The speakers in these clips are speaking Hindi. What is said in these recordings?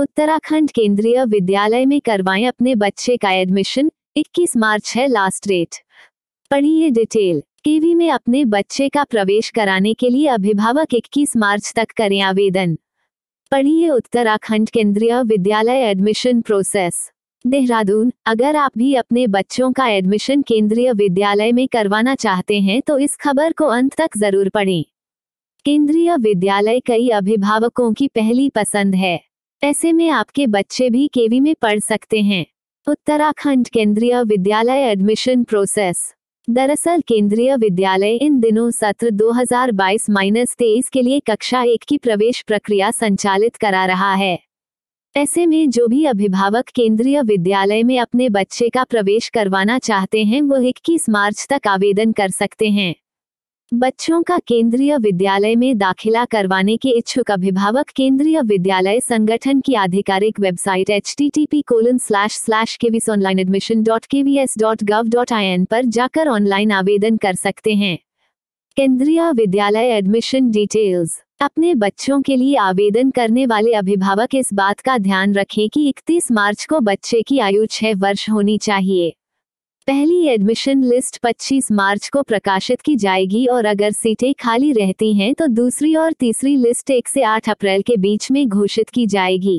उत्तराखंड केंद्रीय विद्यालय में करवाएं अपने बच्चे का एडमिशन 21 मार्च है लास्ट डेट पढ़िए डिटेल केवी में अपने बच्चे का प्रवेश कराने के लिए अभिभावक 21 मार्च तक करें आवेदन पढ़िए उत्तराखंड केंद्रीय विद्यालय एडमिशन प्रोसेस देहरादून अगर आप भी अपने बच्चों का एडमिशन केंद्रीय विद्यालय में करवाना चाहते हैं तो इस खबर को अंत तक जरूर पढ़ें केंद्रीय विद्यालय कई अभिभावकों की पहली पसंद है ऐसे में आपके बच्चे भी केवी में पढ़ सकते हैं उत्तराखंड केंद्रीय विद्यालय एडमिशन प्रोसेस दरअसल केंद्रीय विद्यालय इन दिनों सत्र 2022-23 के लिए कक्षा एक की प्रवेश प्रक्रिया संचालित करा रहा है ऐसे में जो भी अभिभावक केंद्रीय विद्यालय में अपने बच्चे का प्रवेश करवाना चाहते हैं वो इक्कीस मार्च तक आवेदन कर सकते हैं बच्चों का केंद्रीय विद्यालय में दाखिला करवाने के इच्छुक अभिभावक केंद्रीय विद्यालय संगठन की आधिकारिक website H T T P colon slash slash KVS online admission dot K V S dot gov dot I N पर जाकर ऑनलाइन आवेदन कर सकते हैं केंद्रीय विद्यालय एडमिशन डिटेल्स अपने बच्चों के लिए आवेदन करने वाले अभिभावक इस बात का ध्यान रखें कि 31 मार्च को बच्चे की आयु छह वर्ष होनी चाहिए पहली एडमिशन लिस्ट 25 मार्च को प्रकाशित की जाएगी और अगर सीटें खाली रहती हैं तो दूसरी और तीसरी लिस्ट 1 से 8 अप्रैल के बीच में घोषित की जाएगी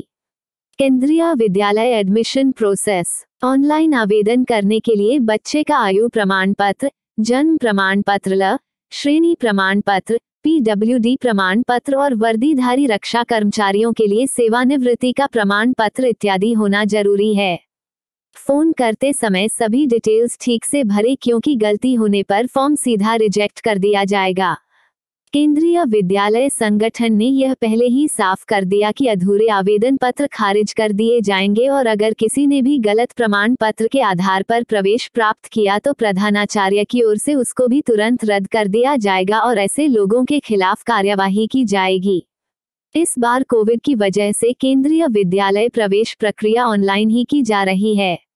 केंद्रीय विद्यालय एडमिशन प्रोसेस ऑनलाइन आवेदन करने के लिए बच्चे का आयु प्रमाण पत्र जन्म प्रमाण पत्र ल श्रेणी प्रमाण पत्र पीडब्ल्यूडी प्रमाण पत्र और वर्दीधारी रक्षा कर्मचारियों के लिए सेवानिवृत्ति का प्रमाण पत्र इत्यादि होना जरूरी है फोन करते समय सभी डिटेल्स ठीक से भरे क्योंकि गलती होने पर फॉर्म सीधा रिजेक्ट कर दिया जाएगा केंद्रीय विद्यालय संगठन ने यह पहले ही साफ कर दिया कि अधूरे आवेदन पत्र खारिज कर दिए जाएंगे और अगर किसी ने भी गलत प्रमाण पत्र के आधार पर प्रवेश प्राप्त किया तो प्रधानाचार्य की ओर से उसको भी तुरंत रद्द कर दिया जाएगा और ऐसे लोगों के खिलाफ कार्यवाही की जाएगी इस बार कोविड की वजह से केंद्रीय विद्यालय प्रवेश प्रक्रिया ऑनलाइन ही की जा रही है